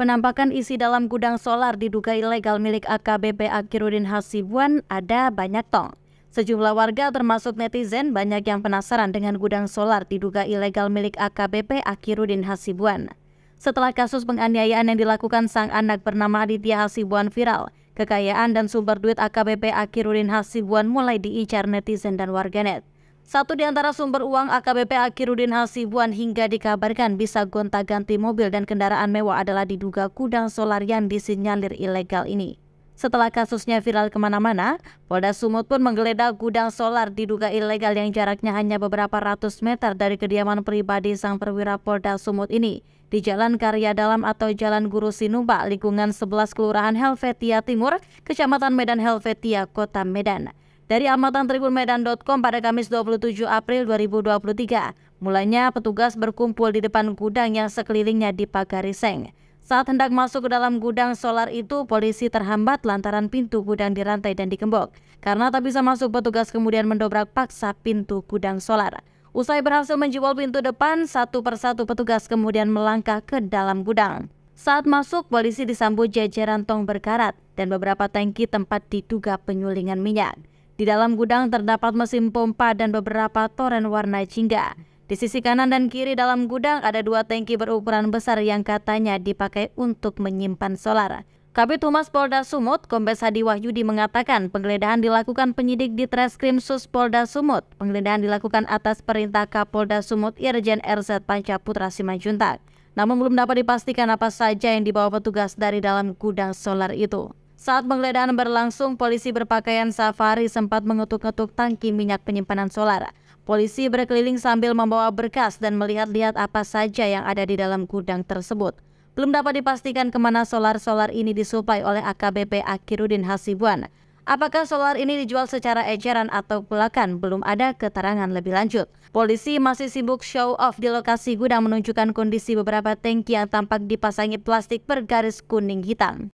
Penampakan isi dalam gudang solar diduga ilegal milik AKBP Akhirudin Hasibuan ada banyak tong. Sejumlah warga termasuk netizen banyak yang penasaran dengan gudang solar diduga ilegal milik AKBP Akhirudin Hasibuan. Setelah kasus penganiayaan yang dilakukan sang anak bernama Aditya Hasibuan viral, kekayaan dan sumber duit AKBP Akhirudin Hasibuan mulai diincar netizen dan warganet. Satu di antara sumber uang AKBP Akirudin Hasibuan hingga dikabarkan bisa gonta-ganti mobil dan kendaraan mewah adalah diduga kudang solar yang disinyalir ilegal ini. Setelah kasusnya viral kemana-mana, Polda Sumut pun menggeledah gudang solar diduga ilegal yang jaraknya hanya beberapa ratus meter dari kediaman pribadi sang perwira Polda Sumut ini di Jalan Karya Dalam atau Jalan Guru Sinuba, lingkungan 11 Kelurahan Helvetia Timur, Kecamatan Medan Helvetia, Kota Medan. Dari amatan tribunmedan.com pada Kamis 27 April 2023, mulanya petugas berkumpul di depan gudang yang sekelilingnya dipagari seng. Saat hendak masuk ke dalam gudang solar itu, polisi terhambat lantaran pintu gudang dirantai dan dikembok. Karena tak bisa masuk, petugas kemudian mendobrak paksa pintu gudang solar. Usai berhasil menjual pintu depan, satu persatu petugas kemudian melangkah ke dalam gudang. Saat masuk, polisi disambut jajaran tong berkarat dan beberapa tangki tempat diduga penyulingan minyak. Di dalam gudang terdapat mesin pompa dan beberapa toren warna jingga. Di sisi kanan dan kiri dalam gudang ada dua tangki berukuran besar yang katanya dipakai untuk menyimpan solar. Kabit Humas Polda Sumut, Kombes Hadi Wahyudi mengatakan penggeledahan dilakukan penyidik di Treskrim Sus Polda Sumut. Penggeledahan dilakukan atas perintah Kapolda Sumut Irjen RZ Panca Putra Simanjuntak. Namun belum dapat dipastikan apa saja yang dibawa petugas dari dalam gudang solar itu. Saat penggeledahan berlangsung, polisi berpakaian safari sempat mengetuk ketuk tangki minyak penyimpanan solar. Polisi berkeliling sambil membawa berkas dan melihat-lihat apa saja yang ada di dalam gudang tersebut. Belum dapat dipastikan kemana solar-solar ini disuplai oleh AKBP Akirudin Hasibuan. Apakah solar ini dijual secara eceran atau pulakan? Belum ada keterangan lebih lanjut. Polisi masih sibuk show off di lokasi gudang menunjukkan kondisi beberapa tangki yang tampak dipasangi plastik bergaris kuning hitam.